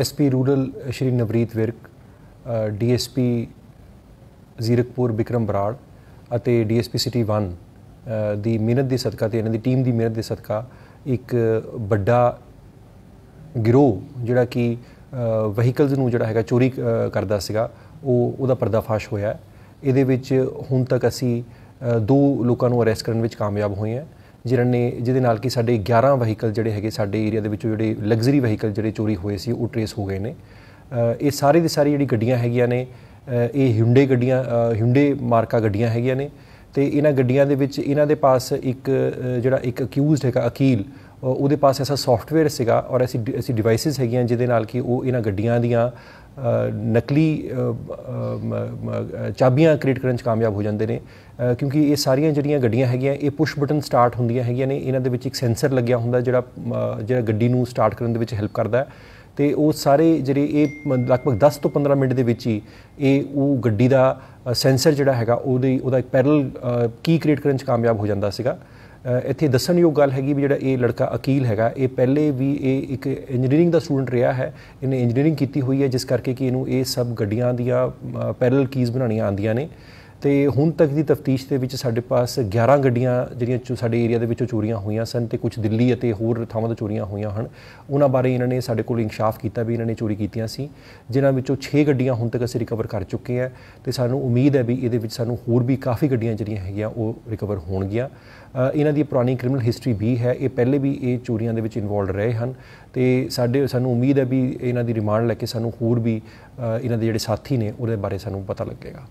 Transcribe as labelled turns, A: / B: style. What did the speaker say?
A: SP rural Shri Navreet Virk DSP Zirakpur Bikram Brar ਅਤੇ DSP city 1 ਦੀ ਮਿਹਨਤ ਦੇ ਸਦਕਾ ਤੇ ਇਹਨਾਂ ਦੀ ਟੀਮ ਦੀ ਮਿਹਨਤ ਦੇ ਸਦਕਾ ਇੱਕ ਵੱਡਾ ਗਿਰੋਹ ਜਿਹੜਾ ਕਿ ਵਹੀਕਲਸ eh, ਨੂੰ ਜਿਹੜਾ ਹੈਗਾ ਚੋਰੀ eh, ਕਰਦਾ ਸੀਗਾ ਉਹ ਉਹਦਾ ਪਰਦਾਫਾਸ਼ ਹੋਇਆ ਇਹਦੇ ਵਿੱਚ ਹੁਣ ਤੱਕ ਅਸੀਂ eh, ਦੋ ਲੋਕਾਂ ਨੂੰ ਅਰੈਸਟ ਕਰਨ ਵਿੱਚ ਕਾਮਯਾਬ ਹੋਏ ਹਾਂ ਜਿਨ੍ਹਾਂ ਨੇ ਜਿਹਦੇ ਨਾਲ ਕਿ ਸਾਡੇ 11 ਵਹੀਕਲ ਜਿਹੜੇ ਹੈਗੇ ਸਾਡੇ ਏਰੀਆ ਦੇ ਵਿੱਚੋਂ ਜਿਹੜੇ ਲਗਜ਼ਰੀ ਵਹੀਕਲ ਜਿਹੜੇ ਚੋਰੀ ਹੋਏ ਸੀ ਉਹ ਟ੍ਰੇਸ ਹੋ ਗਏ ਨੇ ਇਹ ਸਾਰੇ ਦੀ ਸਾਰੀ ਜਿਹੜੀ ਗੱਡੀਆਂ ਹੈਗੀਆਂ ਨੇ ਇਹ ਹਿੰਡੇ ਗੱਡੀਆਂ ਹਿੰਡੇ ਮਾਰਕਾ ਗੱਡੀਆਂ ਹੈਗੀਆਂ ਨੇ ਤੇ ਇਹਨਾਂ ਗੱਡੀਆਂ ਦੇ ਵਿੱਚ ਇਹਨਾਂ ਦੇ ਪਾਸ ਇੱਕ ਜਿਹੜਾ ਇੱਕ ਅਕਿਊਜ਼ਡ ਹੈਗਾ ਅਕੀਲ ਉਹਦੇ ਪਾਸ ਐਸਾ ਸੌਫਟਵੇਅਰ ਸੀਗਾ ਔਰ ਐਸੀ ਐਸੀ ਡਿਵਾਈਸਿਸ ਹੈਗੀਆਂ ਜਿਹਦੇ ਨਾਲ ਕਿ ਉਹ ਇਹਨਾਂ ਗੱਡੀਆਂ ਦੀਆਂ ਨਕਲੀ ਚਾਬੀਆਂ ਕ੍ਰੀਏਟ ਕਰਨ ਚ ਕਾਮਯਾਬ ਹੋ ਜਾਂਦੇ ਨੇ ਕਿਉਂਕਿ ਇਹ ਸਾਰੀਆਂ ਜਿਹੜੀਆਂ ਗੱਡੀਆਂ ਹੈਗੀਆਂ ਇਹ ਪੁਸ਼ ਬਟਨ ਸਟਾਰਟ ਹੁੰਦੀਆਂ ਹੈਗੀਆਂ ਨੇ ਇਹਨਾਂ ਦੇ ਵਿੱਚ ਇੱਕ ਸੈਂਸਰ ਲੱਗਿਆ ਹੁੰਦਾ ਜਿਹੜਾ ਜਿਹੜਾ ਗੱਡੀ ਨੂੰ ਸਟਾਰਟ ਕਰਨ ਦੇ ਵਿੱਚ ਹੈਲਪ ਕਰਦਾ ਹੈ ਤੇ ਉਹ ਸਾਰੇ ਜਿਹੜੇ ਇਹ ਲਗਭਗ 10 ਤੋਂ 15 ਮਿੰਟ ਦੇ ਵਿੱਚ ਹੀ ਇਹ ਉਹ ਗੱਡੀ ਦਾ ਸੈਂਸਰ ਜਿਹੜਾ ਹੈਗਾ ਉਹਦੇ ਉਹਦਾ ਇੱਕ ਪੈਰਲ ਕੀ ਕ੍ਰੀਏਟ ਕਰਨ 'ਚ ਕਾਮਯਾਬ ਹੋ ਜਾਂਦਾ ਸੀਗਾ ਇੱਥੇ ਦੱਸਣਯੋਗ ਗੱਲ ਹੈਗੀ ਵੀ ਜਿਹੜਾ ਇਹ ਲੜਕਾ ਅਕੀਲ ਹੈਗਾ ਇਹ ਪਹਿਲੇ ਵੀ ਇਹ ਇੱਕ ਇੰਜੀਨੀਅਰਿੰਗ ਦਾ ਸਟੂਡੈਂਟ ਰਿਹਾ ਹੈ ਇਹਨੇ ਇੰਜੀਨੀਅਰਿੰਗ ਕੀਤੀ ਹੋਈ ਹੈ ਜਿਸ ਕਰਕੇ ਕਿ ਇਹਨੂੰ ਇਹ ਸਭ ਗੱਡੀਆਂ ਦੀਆਂ ਪੈਰਲ ਕੀਜ਼ ਬਣਾਉਣੀਆਂ ਆਉਂਦੀਆਂ ਨੇ ਤੇ ਹੁਣ ਤੱਕ ਦੀ ਤਫਤੀਸ਼ ਦੇ ਵਿੱਚ ਸਾਡੇ ਪਾਸ 11 ਗੱਡੀਆਂ ਜਿਹੜੀਆਂ ਸਾਡੇ ਏਰੀਆ ਦੇ ਵਿੱਚੋਂ ਚੋਰੀਆਂ ਹੋਈਆਂ ਸਨ ਤੇ ਕੁਝ ਦਿੱਲੀ ਅਤੇ ਹੋਰ ਥਾਵਾਂ ਤੋਂ ਚੋਰੀਆਂ ਹੋਈਆਂ ਹਨ ਉਹਨਾਂ ਬਾਰੇ ਇਹਨਾਂ ਨੇ ਸਾਡੇ ਕੋਲ ਇਨਕਸ਼ਾਫ ਕੀਤਾ ਵੀ ਇਹਨਾਂ ਨੇ ਚੋਰੀ ਕੀਤੀਆਂ ਸੀ ਜਿਨ੍ਹਾਂ ਵਿੱਚੋਂ 6 ਗੱਡੀਆਂ ਹੁਣ ਤੱਕ ਅਸੀਂ ਰਿਕਵਰ ਕਰ ਚੁੱਕੇ ਹਾਂ ਤੇ ਸਾਨੂੰ ਉਮੀਦ ਹੈ ਵੀ ਇਹਦੇ ਵਿੱਚ ਸਾਨੂੰ ਹੋਰ ਵੀ ਕਾਫੀ ਗੱਡੀਆਂ ਜਿਹੜੀਆਂ ਹੈਗੀਆਂ ਉਹ ਰਿਕਵਰ ਹੋਣਗੀਆਂ ਇਹਨਾਂ ਦੀ ਪੁਰਾਣੀ ਕ੍ਰਿਮੀਨਲ ਹਿਸਟਰੀ ਵੀ ਹੈ ਇਹ ਪਹਿਲੇ ਵੀ ਇਹ ਚੋਰੀਆਂ ਦੇ ਵਿੱਚ ਇਨਵੋਲਡ ਰਹੇ ਹਨ ਤੇ ਸਾਡੇ ਸਾਨੂੰ ਉਮੀਦ ਹੈ ਵੀ ਇਹਨਾਂ ਦੀ ਰਿਮਾਂਡ ਲੈ ਕੇ ਸਾਨੂੰ ਹੋਰ ਵੀ ਇਹਨਾਂ ਦੇ ਜਿਹੜੇ ਸਾਥੀ ਨੇ ਉਹਦੇ ਬਾਰੇ ਸਾਨੂੰ ਪਤਾ ਲੱਗੇਗਾ